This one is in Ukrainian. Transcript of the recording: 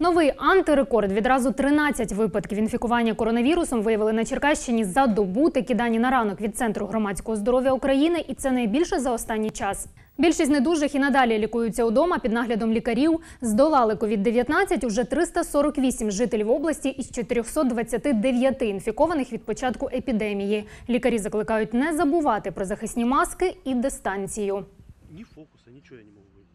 Новий антирекорд відразу 13 випадків інфікування коронавірусом виявили на Черкащині за добу такі дані на ранок від центру громадського здоров'я України, і це найбільше за останній час. Більшість недужих і надалі лікуються удома під наглядом лікарів. Здолали COVID-19 уже 348 жителів області із 429 інфікованих від початку епідемії. Лікарі закликають не забувати про захисні маски і дистанцію. Ні фокуса, нічого я не можу.